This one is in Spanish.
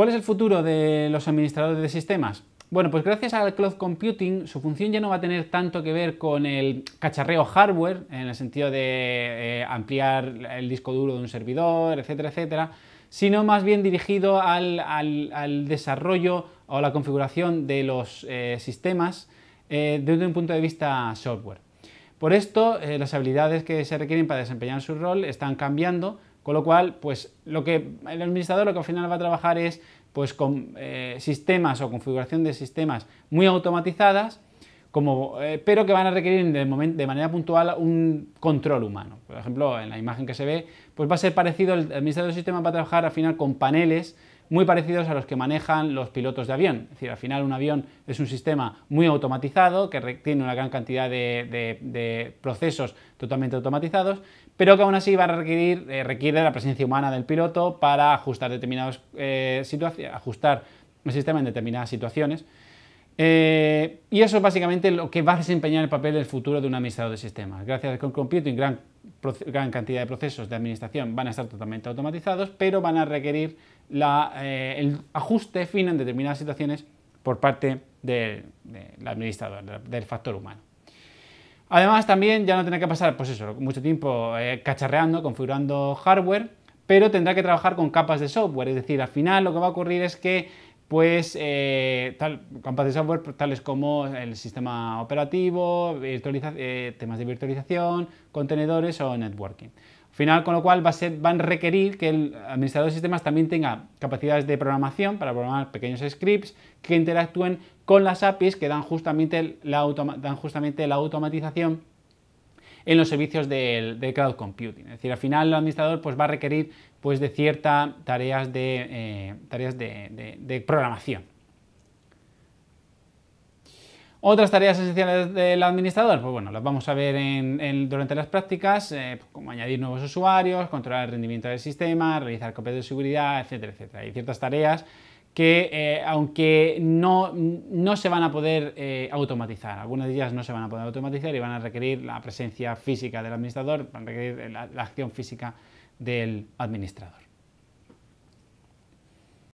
¿Cuál es el futuro de los administradores de sistemas? Bueno, pues gracias al cloud computing, su función ya no va a tener tanto que ver con el cacharreo hardware, en el sentido de eh, ampliar el disco duro de un servidor, etcétera, etcétera, sino más bien dirigido al, desarrollo o la configuración de los eh, sistemas eh, desde un punto de vista software. Por esto, las habilidades que se requieren para desempeñar su rol están cambiando, con lo cual, pues lo que el administrador lo que al final va a trabajar es pues con eh, sistemas o configuración de sistemas muy automatizadas, como, eh, pero que van a requerir de, de, manera puntual un control humano. Por ejemplo, en la imagen que se ve, pues va a ser parecido, el administrador del sistema va a trabajar al final con paneles muy parecidos a los que manejan los pilotos de avión. Es decir, al final un avión es un sistema muy automatizado, que tiene una gran cantidad de, procesos totalmente automatizados, pero que aún así va a requerir, eh, requiere la presencia humana del piloto para ajustar determinados eh, ajustar el sistema en determinadas situaciones. Eh, y eso es básicamente lo que va a desempeñar el papel del futuro de un administrador de sistemas. Gracias al cloud computing, gran, cantidad de procesos de administración van a estar totalmente automatizados, pero van a requerir eh, el ajuste fino en determinadas situaciones por parte del, administrador, del factor humano. Además, también ya no tendrá que pasar, pues mucho tiempo eh, cacharreando, configurando hardware, pero tendrá que trabajar con capas de software. Es decir, al final lo que va a ocurrir es que pues eh, tal, de software pues, tales como el sistema operativo, eh, temas de virtualización, contenedores o networking. Al final, con lo cual, va a van a requerir que el administrador de sistemas también tenga capacidades de programación para programar pequeños scripts que interactúen con las APIs que dan dan justamente la automatización en los servicios del, cloud computing. Es decir, al final el administrador pues, va a requerir pues, de ciertas tareas, de, eh, tareas de, programación. Otras tareas esenciales del administrador, pues bueno, las vamos a ver durante las prácticas, eh, como añadir nuevos usuarios, controlar el rendimiento del sistema, realizar copias de seguridad, etcétera, etcétera. Hay ciertas tareas que eh, aunque no, se van a poder eh, automatizar, algunas de ellas no se van a poder automatizar y van a requerir la presencia física del administrador, van a requerir la acción física del administrador.